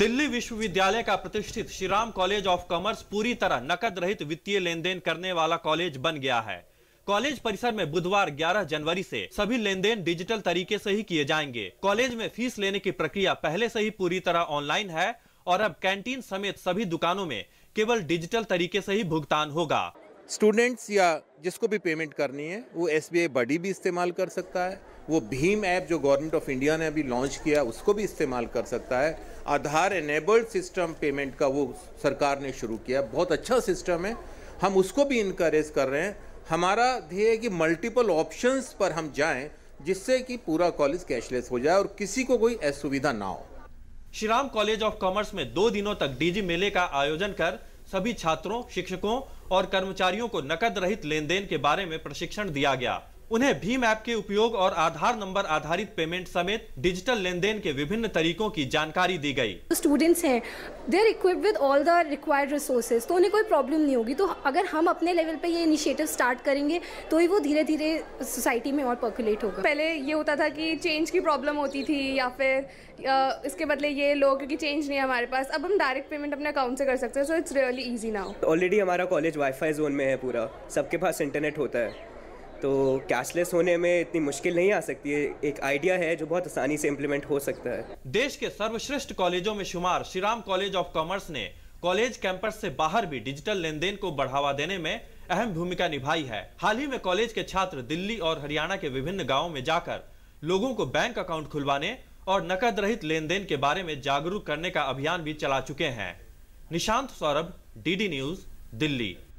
दिल्ली विश्वविद्यालय का प्रतिष्ठित श्रीराम कॉलेज ऑफ कॉमर्स पूरी तरह नकद रहित वित्तीय लेन देन करने वाला कॉलेज बन गया है कॉलेज परिसर में बुधवार 11 जनवरी से सभी लेनदेन डिजिटल तरीके से ही किए जाएंगे कॉलेज में फीस लेने की प्रक्रिया पहले से ही पूरी तरह ऑनलाइन है और अब कैंटीन समेत सभी दुकानों में केवल डिजिटल तरीके से ही भुगतान होगा स्टूडेंट्स या जिसको भी पेमेंट करनी है वो एस बी आई बडी भी इस्तेमाल कर सकता है वो भीम ऐप जो गवर्नमेंट ऑफ इंडिया ने अभी लॉन्च किया उसको भी इस्तेमाल कर सकता है आधार एनेबल्ड सिस्टम पेमेंट का वो सरकार ने शुरू किया बहुत अच्छा सिस्टम है हम उसको भी इनक्रेज कर रहे हैं हमारा ध्येय है कि मल्टीपल ऑप्शंस पर हम जाएं जिससे कि पूरा कॉलेज कैशलेस हो जाए और किसी को कोई असुविधा ना हो श्रीराम कॉलेज ऑफ कॉमर्स में दो दिनों तक डीजी मेले का आयोजन कर सभी छात्रों शिक्षकों और कर्मचारियों को नकद रहित लेन देन के बारे में प्रशिक्षण दिया गया उन्हें भीम ऐप के उपयोग और आधार नंबर आधारित पेमेंट समेत डिजिटल लेन देन के विभिन्न तरीकों की जानकारी दी गई स्टूडेंट्स हैं are equip with all the required resources तो उन्हें कोई प्रॉब्लम नहीं होगी तो अगर हम अपने लेवल पे ये इनिशिएटिव स्टार्ट करेंगे तो ही वो धीरे धीरे सोसाइटी में और पॉपुलेट होगा पहले ये होता था कि चेंज की प्रॉब्लम होती थी या फिर इसके बदले ये लोग क्योंकि चेंज नहीं है हमारे पास अब हम डायरेक्ट पेमेंट अपने अकाउंट से कर सकते हैं so it's really easy now already हमारा कॉलेज वाईफाई जोन में है पूरा सबके पास इंटरनेट होता है तो कैशलेस होने में इतनी मुश्किल नहीं आ सकती है एक आइडिया है जो बहुत आसानी से इम्प्लीमेंट हो सकता है देश के सर्वश्रेष्ठ कॉलेजों में शुमार श्रीराम कॉलेज ऑफ कॉमर्स ने कॉलेज कैंपस से बाहर भी डिजिटल लेन देन को बढ़ावा देने में अहम भूमिका निभाई है हाल ही में कॉलेज के छात्र दिल्ली और हरियाणा के विभिन्न गाँव में जाकर लोगों को बैंक अकाउंट खुलवाने और नकद रहित लेन देन के बारे में जागरूक करने का अभियान भी चला चुके हैं निशांत सौरभ डीडी न्यूज दिल्ली